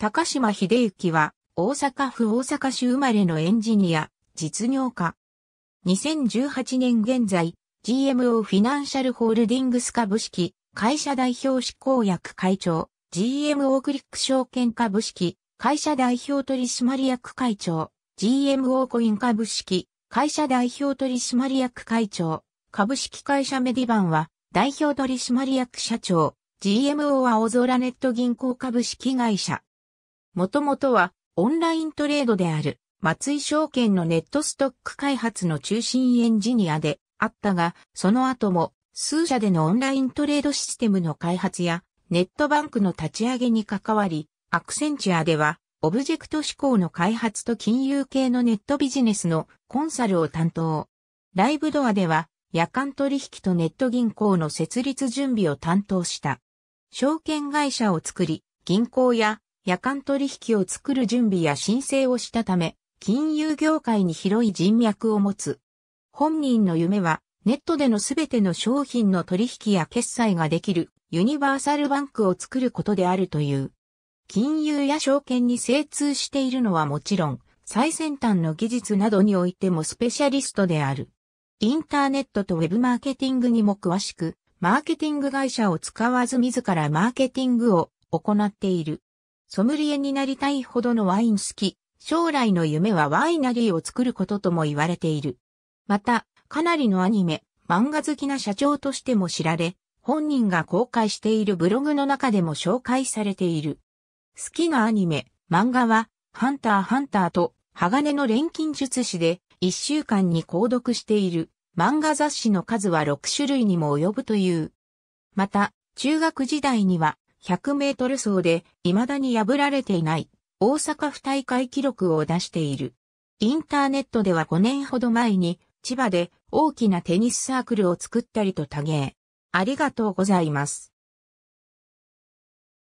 高島秀幸は、大阪府大阪市生まれのエンジニア、実業家。2018年現在、GMO フィナンシャルホールディングス株式、会社代表執行役会長、GMO クリック証券株式、会社代表取締役会長、GMO コイン株式、会社代表取締役会長、株式会社メディバンは、代表取締役社長、GMO は青空ネット銀行株式会社。もともとはオンライントレードである松井証券のネットストック開発の中心エンジニアであったが、その後も数社でのオンライントレードシステムの開発やネットバンクの立ち上げに関わり、アクセンチュアではオブジェクト指向の開発と金融系のネットビジネスのコンサルを担当。ライブドアでは夜間取引とネット銀行の設立準備を担当した。証券会社を作り、銀行や夜間取引を作る準備や申請をしたため、金融業界に広い人脈を持つ。本人の夢は、ネットでのすべての商品の取引や決済ができるユニバーサルバンクを作ることであるという。金融や証券に精通しているのはもちろん、最先端の技術などにおいてもスペシャリストである。インターネットとウェブマーケティングにも詳しく、マーケティング会社を使わず自らマーケティングを行っている。ソムリエになりたいほどのワイン好き、将来の夢はワイナリーを作ることとも言われている。また、かなりのアニメ、漫画好きな社長としても知られ、本人が公開しているブログの中でも紹介されている。好きなアニメ、漫画は、ハンターハンターと、鋼の錬金術師で、一週間に購読している、漫画雑誌の数は6種類にも及ぶという。また、中学時代には、100メートル走で未だに破られていない大阪府大会記録を出している。インターネットでは5年ほど前に千葉で大きなテニスサークルを作ったりと多言。ありがとうございます。